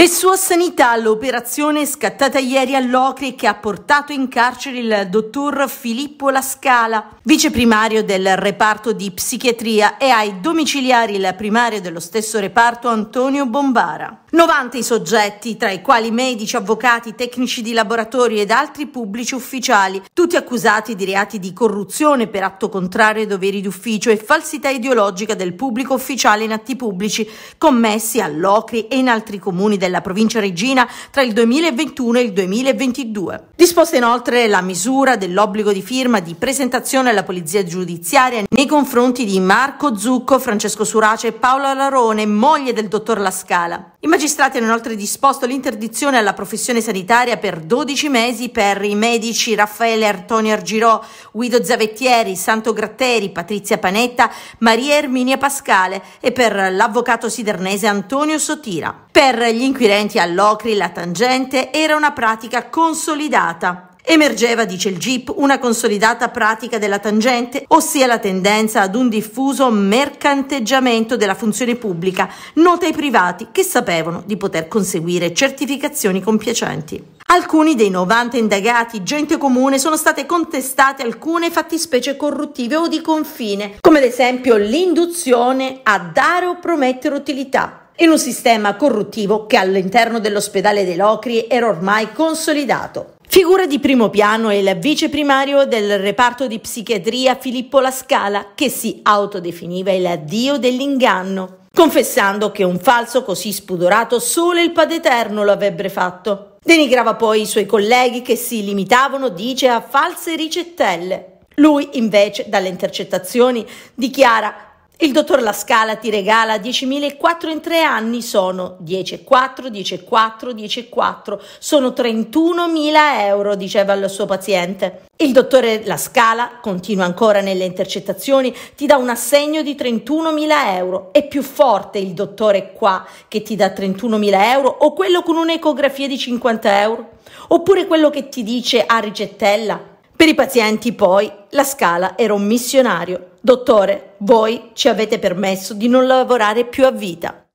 E sua sanità, l'operazione scattata ieri all'Ocri che ha portato in carcere il dottor Filippo Lascala, viceprimario del reparto di psichiatria e ai domiciliari il primario dello stesso reparto Antonio Bombara. 90 i soggetti, tra i quali medici, avvocati, tecnici di laboratorio ed altri pubblici ufficiali, tutti accusati di reati di corruzione per atto contrario ai doveri d'ufficio e falsità ideologica del pubblico ufficiale in atti pubblici commessi all'Ocri e in altri comuni del della provincia regina tra il 2021 e il 2022. Disposta inoltre la misura dell'obbligo di firma di presentazione alla polizia giudiziaria nei confronti di Marco Zucco, Francesco Surace e Paola Larone, moglie del dottor La Scala. I magistrati hanno inoltre disposto l'interdizione alla professione sanitaria per 12 mesi per i medici Raffaele Artonio Argirò, Guido Zavettieri, Santo Gratteri, Patrizia Panetta, Maria Erminia Pascale e per l'avvocato sidernese Antonio Sotira. Per gli inquirenti all'Ocri la tangente era una pratica consolidata Emergeva, dice il GIP, una consolidata pratica della tangente, ossia la tendenza ad un diffuso mercanteggiamento della funzione pubblica, nota ai privati che sapevano di poter conseguire certificazioni compiacenti. Alcuni dei 90 indagati, gente comune, sono state contestate alcune fattispecie corruttive o di confine, come ad esempio l'induzione a dare o promettere utilità, in un sistema corruttivo che all'interno dell'ospedale dei Locri era ormai consolidato. Figura di primo piano è il vice primario del reparto di psichiatria Filippo Lascala, che si autodefiniva il dio dell'inganno, confessando che un falso così spudorato solo il Padeterno lo avrebbe fatto. Denigrava poi i suoi colleghi che si limitavano, dice, a false ricettelle. Lui invece, dalle intercettazioni, dichiara il dottor La Scala ti regala 10.004 in tre anni, sono 10 4, 10 4, 10 4, sono 31.000 euro, diceva al suo paziente. Il dottore La Scala, continua ancora nelle intercettazioni, ti dà un assegno di 31.000 euro. È più forte il dottore qua che ti dà 31.000 euro o quello con un'ecografia di 50 euro? Oppure quello che ti dice a ricettella? Per i pazienti poi La Scala era un missionario Dottore, voi ci avete permesso di non lavorare più a vita.